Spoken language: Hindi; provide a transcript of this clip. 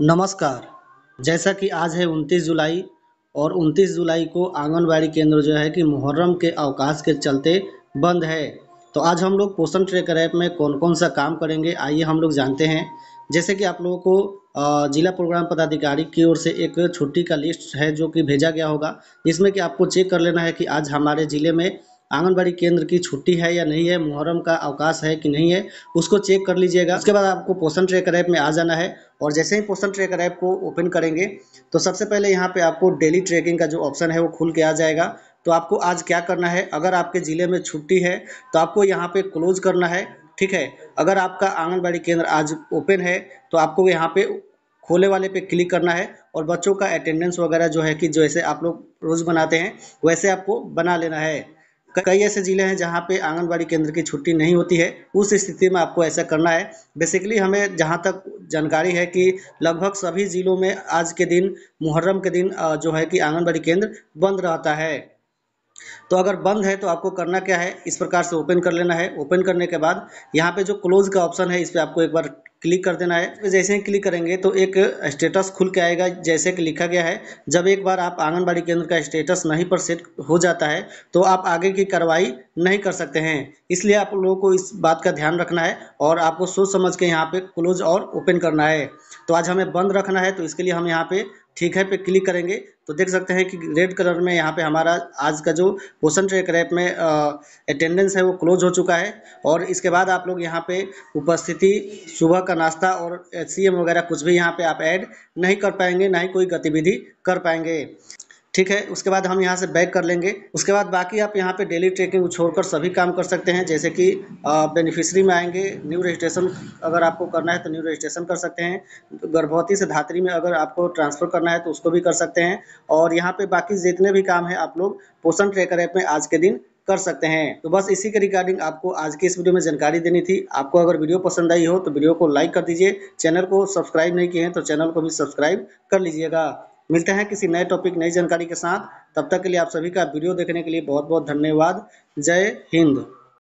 नमस्कार जैसा कि आज है उनतीस जुलाई और उनतीस जुलाई को आंगनबाड़ी केंद्र जो है कि मुहर्रम के अवकाश के चलते बंद है तो आज हम लोग पोषण ट्रेकर ऐप में कौन कौन सा काम करेंगे आइए हम लोग जानते हैं जैसे कि आप लोगों को जिला प्रोग्राम पदाधिकारी की ओर से एक छुट्टी का लिस्ट है जो कि भेजा गया होगा जिसमें कि आपको चेक कर लेना है कि आज हमारे ज़िले में आंगनबाड़ी केंद्र की छुट्टी है या नहीं है मुहर्रम का अवकाश है कि नहीं है उसको चेक कर लीजिएगा उसके बाद आपको पोषण ट्रेकर ऐप में आ जाना है और जैसे ही पोषण ट्रेकर ऐप को ओपन करेंगे तो सबसे पहले यहाँ पे आपको डेली ट्रैकिंग का जो ऑप्शन है वो खुल के आ जाएगा तो आपको आज क्या करना है अगर आपके ज़िले में छुट्टी है तो आपको यहाँ पे क्लोज करना है ठीक है अगर आपका आंगनबाड़ी केंद्र आज ओपन है तो आपको यहाँ पे खोले वाले पे क्लिक करना है और बच्चों का अटेंडेंस वगैरह जो है कि जैसे आप लोग रोज़ बनाते हैं वैसे आपको बना लेना है कई ऐसे ज़िले हैं जहाँ पे आंगनबाड़ी केंद्र की छुट्टी नहीं होती है उस स्थिति में आपको ऐसा करना है बेसिकली हमें जहाँ तक जानकारी है कि लगभग सभी ज़िलों में आज के दिन मुहर्रम के दिन जो है कि आंगनबाड़ी केंद्र बंद रहता है तो अगर बंद है तो आपको करना क्या है इस प्रकार से ओपन कर लेना है ओपन करने के बाद यहाँ पे जो क्लोज का ऑप्शन है इस पर आपको एक बार क्लिक कर देना है तो जैसे ही क्लिक करेंगे तो एक स्टेटस खुल के आएगा जैसे कि लिखा गया है जब एक बार आप आंगनबाड़ी केंद्र का स्टेटस नहीं पर सेट हो जाता है तो आप आगे की कार्रवाई नहीं कर सकते हैं इसलिए आप लोगों को इस बात का ध्यान रखना है और आपको सोच समझ के यहाँ पे क्लोज और ओपन करना है तो आज हमें बंद रखना है तो इसके लिए हम यहाँ पे ठीक है पे क्लिक करेंगे तो देख सकते हैं कि रेड कलर में यहाँ पे हमारा आज का जो क्वेश्चन ट्रैक रैप में अटेंडेंस है वो क्लोज हो चुका है और इसके बाद आप लोग यहाँ पे उपस्थिति सुबह का नाश्ता और सी वगैरह कुछ भी यहाँ पे आप ऐड नहीं कर पाएंगे ना ही कोई गतिविधि कर पाएंगे ठीक है उसके बाद हम यहाँ से बैक कर लेंगे उसके बाद बाकी आप यहाँ पे डेली ट्रेकिंग छोड़कर सभी काम कर सकते हैं जैसे कि बेनिफिशरी में आएंगे न्यू रजिस्ट्रेशन अगर आपको करना है तो न्यू रजिस्ट्रेशन कर सकते हैं गर्भवती से धात्री में अगर आपको ट्रांसफ़र करना है तो उसको भी कर सकते हैं और यहाँ पर बाकी जितने भी काम हैं आप लोग पोषण ट्रेकर ऐप में आज के दिन कर सकते हैं तो बस इसी के रिगार्डिंग आपको आज की इस वीडियो में जानकारी देनी थी आपको अगर वीडियो पसंद आई हो तो वीडियो को लाइक कर दीजिए चैनल को सब्सक्राइब नहीं किए हैं तो चैनल को भी सब्सक्राइब कर लीजिएगा मिलते हैं किसी नए टॉपिक नई जानकारी के साथ तब तक के लिए आप सभी का वीडियो देखने के लिए बहुत बहुत धन्यवाद जय हिंद